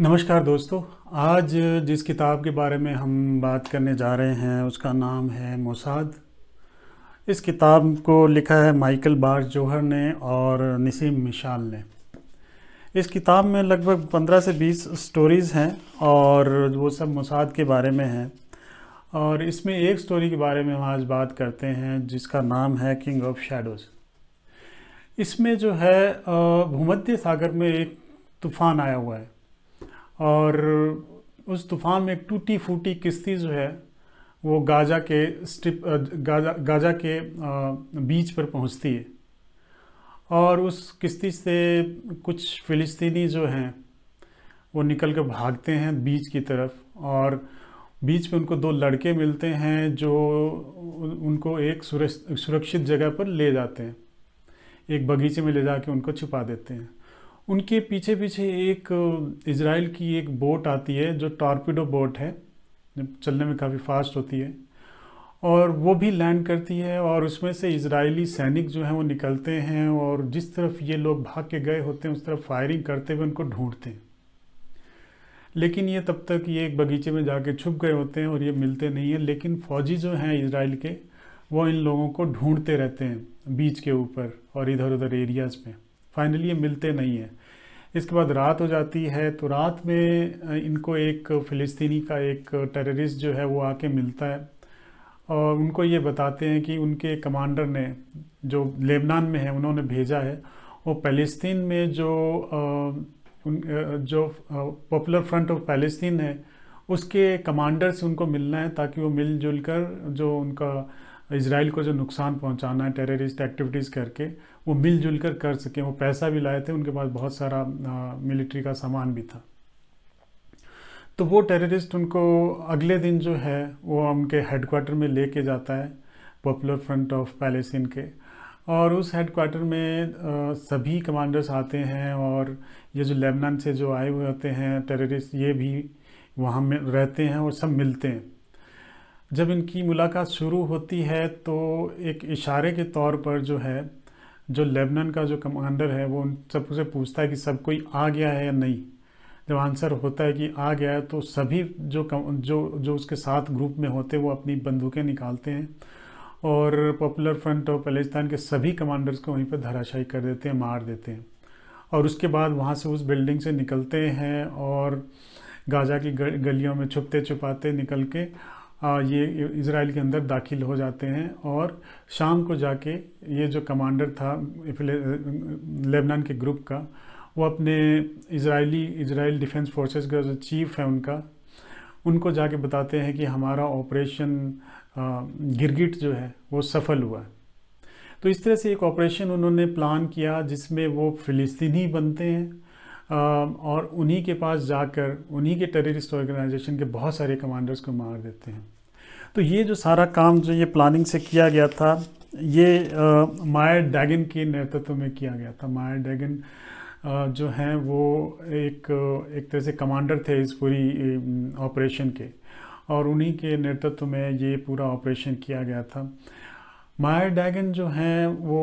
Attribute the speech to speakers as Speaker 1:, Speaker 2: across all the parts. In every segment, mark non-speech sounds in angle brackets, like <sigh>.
Speaker 1: नमस्कार दोस्तों आज जिस किताब के बारे में हम बात करने जा रहे हैं उसका नाम है मोसाद इस किताब को लिखा है माइकल बार जोहर ने और नसीम मिशाल ने इस किताब में लगभग 15 से 20 स्टोरीज़ हैं और वो सब मोसाद के बारे में हैं और इसमें एक स्टोरी के बारे में हम आज बात करते हैं जिसका नाम है किंग ऑफ शेडोज़ इसमें जो है भूमध्य सागर में एक तूफ़ान आया हुआ है और उस तूफान में एक टूटी फूटी किस्ती जो है वो गाजा के स्ट्रिप गाजा गाजा के बीच पर पहुंचती है और उस किस्ती से कुछ फ़िलिस्तीनी जो हैं वो निकल कर भागते हैं बीच की तरफ और बीच में उनको दो लड़के मिलते हैं जो उनको एक सुरक्षित जगह पर ले जाते हैं एक बगीचे में ले जाके उनको छुपा देते हैं उनके पीछे पीछे एक इसराइल की एक बोट आती है जो टॉर्पिडो बोट है चलने में काफ़ी फास्ट होती है और वो भी लैंड करती है और उसमें से इजरायली सैनिक जो हैं वो निकलते हैं और जिस तरफ ये लोग भाग के गए होते हैं उस तरफ फायरिंग करते हुए उनको ढूंढते हैं लेकिन ये तब तक ये एक बगीचे में जाके छुप गए होते हैं और ये मिलते नहीं हैं लेकिन फौजी जो हैं इसराइल के वो इन लोगों को ढूंढते रहते हैं बीच के ऊपर और इधर उधर एरियाज़ में फाइनली ये मिलते नहीं हैं इसके बाद रात हो जाती है तो रात में इनको एक फ़िलिस्तीनी का एक टेररिस्ट जो है वो आके मिलता है और उनको ये बताते हैं कि उनके कमांडर ने जो लेबनान में है उन्होंने भेजा है वो फ़लस्तीन में जो उन जो पॉपुलर फ्रंट ऑफ फ़लस्तीन है उसके कमांडर से उनको मिलना है ताकि वो मिलजुल कर जो उनका इसराइल को जो नुकसान पहुंचाना है टेररिस्ट एक्टिविटीज़ करके वो मिलजुल कर कर सकें वो पैसा भी लाए थे उनके पास बहुत सारा मिलिट्री का सामान भी था तो वो टेररिस्ट उनको अगले दिन जो है वो उनके हेडकोार्टर में लेके जाता है पॉपुलर फ्रंट ऑफ पैलेसिन के और उस हेडकोार्टर में आ, सभी कमांडर्स आते हैं और ये जो लेबनान से जो आए हुए होते हैं टेररिस्ट ये भी वहाँ में रहते हैं और सब मिलते हैं जब इनकी मुलाकात शुरू होती है तो एक इशारे के तौर पर जो है जो लेबनन का जो कमांडर है वो उन सबसे पूछता है कि सब कोई आ गया है या नहीं जब आंसर होता है कि आ गया है तो सभी जो कम, जो जो उसके साथ ग्रुप में होते हैं वो अपनी बंदूकें निकालते हैं और पॉपुलर फ्रंट ऑफ पलिस्तान के सभी कमांडर्स को वहीं पर धराशायी कर देते हैं मार देते हैं और उसके बाद वहाँ से उस बिल्डिंग से निकलते हैं और गाजा की गलियों में छुपते छुपाते निकल के ये इसराइल के अंदर दाखिल हो जाते हैं और शाम को जाके ये जो कमांडर था लेबनान के ग्रुप का वो अपने इसराइली इसराइल डिफेंस फोर्सेस का जो चीफ है उनका उनको जाके बताते हैं कि हमारा ऑपरेशन गिरगिट जो है वो सफल हुआ है तो इस तरह से एक ऑपरेशन उन्होंने प्लान किया जिसमें वो फ़िलिस्तीनी बनते हैं और उन्हीं के पास जाकर उन्हीं के टेररिस्ट ऑर्गेनाइजेशन के बहुत सारे कमांडर्स को मार देते हैं तो ये जो सारा काम जो ये प्लानिंग से किया गया था ये मायर डैगन के नेतृत्व में किया गया था मायर डैगन जो हैं वो एक एक तरह से कमांडर थे इस पूरी ऑपरेशन के और उन्हीं के नेतृत्व में ये पूरा ऑपरेशन किया गया था मायर डैगन जो हैं वो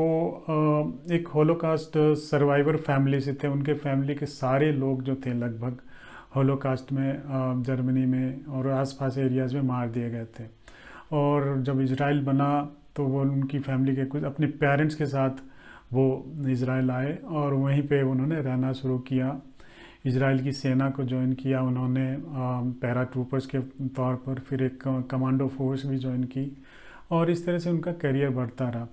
Speaker 1: एक होलोकास्ट सर्वाइवर फैमिली से थे उनके फैमिली के सारे लोग जो थे लगभग होलोकास्ट में जर्मनी में और आसपास एरियाज़ में मार दिए गए थे और जब इसराइल बना तो वो उनकी फैमिली के कुछ अपने पेरेंट्स के साथ वो इसराइल आए और वहीं पे उन्होंने रहना शुरू किया इसराइल की सेना को ज्वाइन किया उन्होंने पैरा ट्रूपर्स के तौर पर फिर एक कमांडो फोर्स भी ज्वाइन की और इस तरह से उनका करियर बढ़ता रहा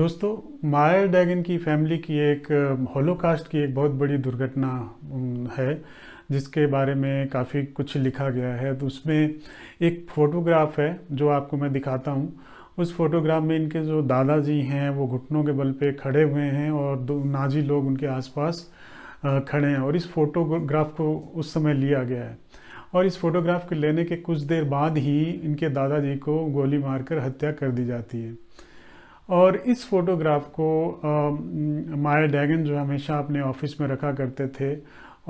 Speaker 1: दोस्तों मायर डैगन की फैमिली की एक होलोकास्ट की एक बहुत बड़ी दुर्घटना है जिसके बारे में काफ़ी कुछ लिखा गया है तो उसमें एक फ़ोटोग्राफ है जो आपको मैं दिखाता हूँ उस फोटोग्राफ में इनके जो दादाजी हैं वो घुटनों के बल पे खड़े हुए हैं और दो नाजी लोग उनके आसपास खड़े हैं और इस फोटोग्राफ को उस समय लिया गया है और इस फोटोग्राफ को लेने के कुछ देर बाद ही इनके दादाजी को गोली मारकर हत्या कर दी जाती है और इस फोटोग्राफ को माया डैगन जो हमेशा अपने ऑफिस में रखा करते थे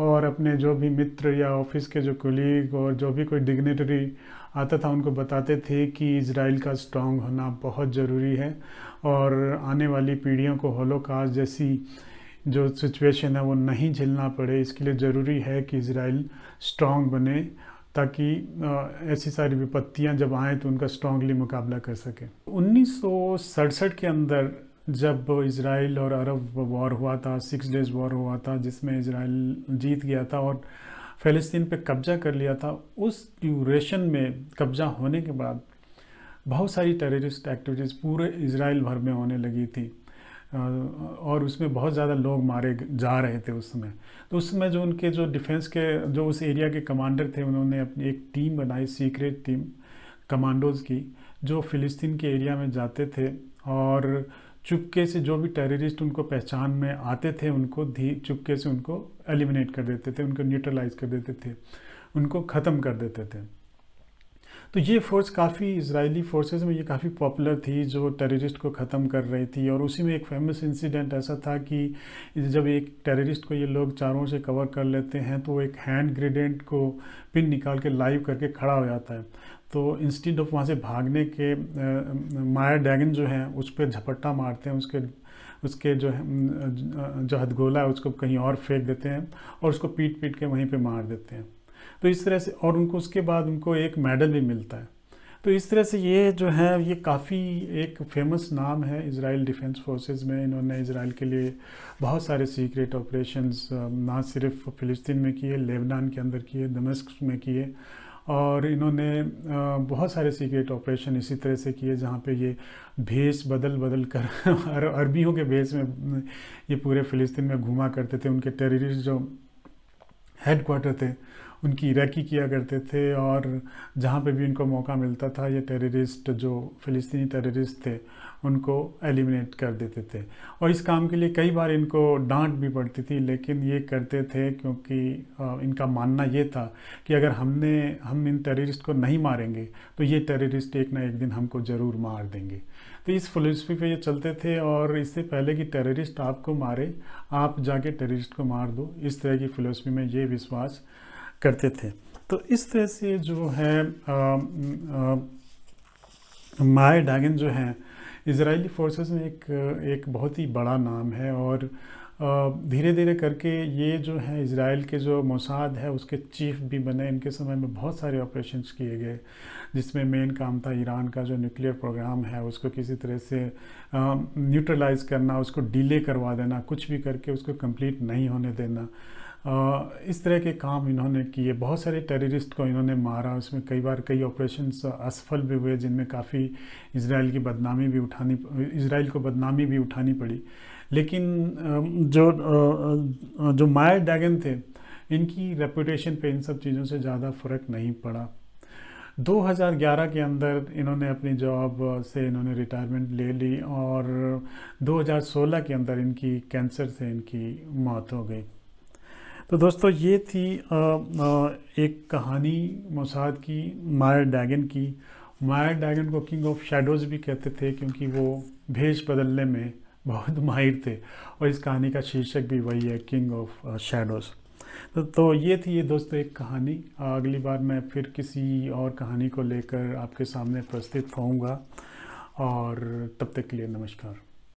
Speaker 1: और अपने जो भी मित्र या ऑफिस के जो कोलीग और जो भी कोई डिग्नेटरी आता था उनको बताते थे कि इसराइल का स्ट्रांग होना बहुत ज़रूरी है और आने वाली पीढ़ियों को होलोकास्ट जैसी जो सिचुएशन है वो नहीं झेलना पड़े इसके लिए ज़रूरी है कि इसराइल स्ट्रांग बने ताकि ऐसी सारी विपत्तियां जब आएँ तो उनका स्ट्रांगली मुकाबला कर सके उन्नीस के अंदर जब इसराइल और अरब वॉर हुआ था सिक्स डेज़ वॉर हुआ था जिसमें इसराइल जीत गया था और फ़लस्तीन पे कब्जा कर लिया था उस ड्यूरेशन में कब्जा होने के बाद बहुत सारी टेररिस्ट एक्टिविटीज़ पूरे इसराइल भर में होने लगी थी और उसमें बहुत ज़्यादा लोग मारे जा रहे थे उस समय तो उस समय जो उनके जो डिफेंस के जो उस एरिया के कमांडर थे उन्होंने अपनी एक टीम बनाई सीक्रेट टीम कमांडोज़ की जो फ़िलिस्तीन के एरिया में जाते थे और चुपके से जो भी टेररिस्ट उनको पहचान में आते थे उनको धी चुपके से उनको एलिमिनेट कर देते थे उनको न्यूट्रलाइज कर देते थे उनको ख़त्म कर देते थे तो ये फ़ोर्स काफ़ी इसराइली फोर्सेस में ये काफ़ी पॉपुलर थी जो टेररिस्ट को ख़त्म कर रही थी और उसी में एक फेमस इंसिडेंट ऐसा था कि जब एक टेररिस्ट को ये लोग चारों से कवर कर लेते हैं तो एक हैंड ग्रेडेंट को पिन निकाल के लाइव करके खड़ा हो जाता है तो इंस्टेड ऑफ वहाँ से भागने के माया डैगन जो है उस पर झपट्टा मारते हैं उसके उसके जो है जो हथगोला है उसको कहीं और फेंक देते हैं और उसको पीट पीट के वहीं पे मार देते हैं तो इस तरह से और उनको उसके बाद उनको एक मेडल भी मिलता है तो इस तरह से ये जो है ये काफ़ी एक फेमस नाम है इसराइल डिफेंस फोर्सेस में इन्होंने इसराइल के लिए बहुत सारे सीक्रेट ऑपरेशंस ना सिर्फ फ़िलिस्तीन में किए लेबनान के अंदर किए दमस्क में किए और इन्होंने बहुत सारे सीक्रेट ऑपरेशन इसी तरह से किए जहाँ पे ये भेष बदल बदल कर <laughs> अरबियों के भेष में ये पूरे फ़िलिस्तीन में घुमा करते थे उनके टेररिस्ट जो हेड क्वार्टर थे उनकी रैकी किया करते थे और जहाँ पे भी उनको मौका मिलता था ये टेररिस्ट जो फ़िलिस्तीनी टेररिस्ट थे उनको एलिमिनेट कर देते थे और इस काम के लिए कई बार इनको डांट भी पड़ती थी लेकिन ये करते थे क्योंकि इनका मानना ये था कि अगर हमने हम इन टेररिस्ट को नहीं मारेंगे तो ये टेररिस्ट एक ना एक दिन हमको ज़रूर मार देंगे तो इस फिलोसफी पे ये चलते थे और इससे पहले कि टेररिस्ट आपको मारे आप जाके टेररिस्ट को मार दो इस तरह की फ़िलोसफी में ये विश्वास करते थे तो इस तरह से जो है माए डागन जो है इसराइली फोर्सेस में एक एक बहुत ही बड़ा नाम है और धीरे धीरे करके ये जो है इसराइल के जो मोसाद है उसके चीफ भी बने इनके समय में बहुत सारे ऑपरेशन किए गए जिसमें मेन काम था ईरान का जो न्यूक्लियर प्रोग्राम है उसको किसी तरह से न्यूट्रलाइज करना उसको डिले करवा देना कुछ भी करके उसको कंप्लीट नहीं होने देना इस तरह के काम इन्होंने किए बहुत सारे टेररिस्ट को इन्होंने मारा उसमें कई बार कई ऑपरेशन असफल भी हुए जिनमें काफ़ी इसराइल की बदनामी भी उठानी इसराइल को बदनामी भी उठानी पड़ी लेकिन जो जो मायर डैगन थे इनकी रेपुटेशन पे इन सब चीज़ों से ज़्यादा फ़र्क नहीं पड़ा 2011 के अंदर इन्होंने अपनी जॉब से इन्होंने रिटायरमेंट ले ली और 2016 के अंदर इनकी कैंसर से इनकी मौत हो गई तो दोस्तों ये थी आ, आ, एक कहानी मोसाद की मायर डैगन की मायर डैगन को किंग ऑफ शेडोज़ भी कहते थे क्योंकि वो भेष बदलने में बहुत <laughs> माहिर थे और इस कहानी का शीर्षक भी वही है किंग ऑफ शेडोज़ तो, तो ये थी ये दोस्तों एक कहानी अगली बार मैं फिर किसी और कहानी को लेकर आपके सामने प्रस्तुत होऊंगा और तब तक के लिए नमस्कार